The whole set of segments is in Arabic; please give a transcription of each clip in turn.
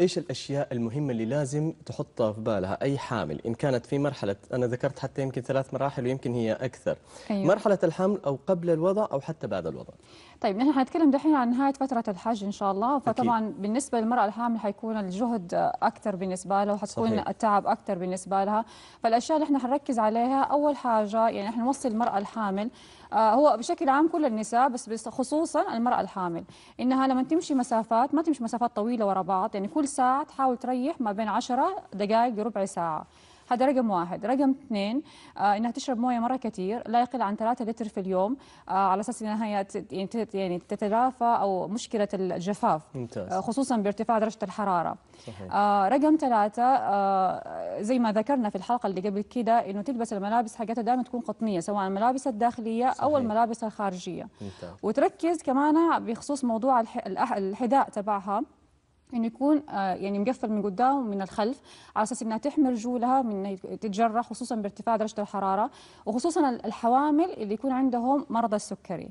ايش الاشياء المهمه اللي لازم تحطها في بالها اي حامل ان كانت في مرحله انا ذكرت حتى يمكن ثلاث مراحل ويمكن هي اكثر أيوة. مرحله الحمل او قبل الوضع او حتى بعد الوضع طيب نحن حنتكلم دحين عن نهايه فتره الحج ان شاء الله فطبعا أكيد. بالنسبه للمراه الحامل حيكون الجهد اكثر بالنسبه لها وحتكون صحيح. التعب اكثر بالنسبه لها فالاشياء اللي احنا حنركز عليها اول حاجه يعني احنا نوصي المراه الحامل آه، هو بشكل عام كل النساء بس خصوصا المرأة الحامل إنها لما تمشي مسافات ما تمشي مسافات طويلة ورا بعض يعني كل ساعة تحاول تريح ما بين 10 دقائق لربع ساعة هذا رقم واحد رقم اثنين آه، انها تشرب مويه مره كثير لا يقل عن ثلاثة لتر في اليوم آه، على اساس انها يعني, يعني تتلافى او مشكله الجفاف آه، ممتاز. خصوصا بارتفاع درجه الحراره صحيح. رقم ثلاثه زي ما ذكرنا في الحلقه اللي قبل كده انه تلبس الملابس حقتها دائما تكون قطنيه سواء الملابس الداخليه صحيح. او الملابس الخارجيه ممتاز. وتركز كمان بخصوص موضوع الحذاء تبعها انه يكون آه، يعني مقفل من قدام ومن الخلف على اساس انها تحمي رجولها من تتجرح خصوصا بارتفاع درجه الحراره وخصوصا الحوامل اللي يكون عندهم مرض السكري.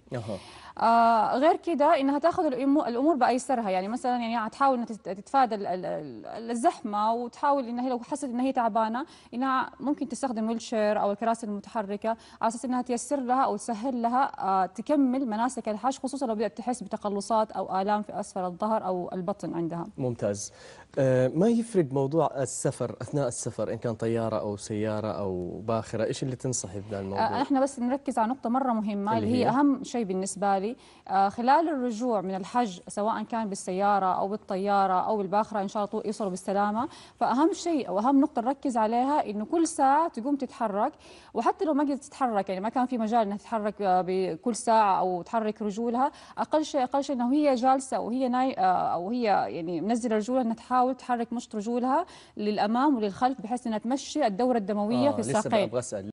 آه غير كده انها تاخذ الامور بايسرها يعني مثلا يعني تحاول انها تتفادى الزحمه وتحاول انها هي لو حست انها هي تعبانه انها ممكن تستخدم ويلشير او الكراسي المتحركه على اساس انها تيسر لها او تسهل لها آه تكمل مناسك الحج خصوصا لو بدات تحس بتقلصات او الام في اسفل الظهر او البطن عندها. نعم ممتاز آه، ما يفرق موضوع السفر اثناء السفر ان كان طياره او سياره او باخره ايش اللي تنصحي بهذا الموضوع آه، احنا بس نركز على نقطه مره مهمه اللي هي, هي اهم شيء بالنسبه لي آه، خلال الرجوع من الحج سواء كان بالسياره او بالطياره او بالباخره ان شاء الله يوصلوا بالسلامه فاهم شيء او اهم نقطه نركز عليها انه كل ساعه تقوم تتحرك وحتى لو ما قدرت تتحرك يعني ما كان في مجال انها تتحرك بكل ساعه او تحرك رجولها اقل شيء اقل شيء انه هي جالسه وهي ناي او هي يعني منزله رجولها انها تحاول تحرك مشط رجولها للامام وللخلف بحيث انها تمشي الدوره الدمويه آه في الساقين لسه ابغى اسال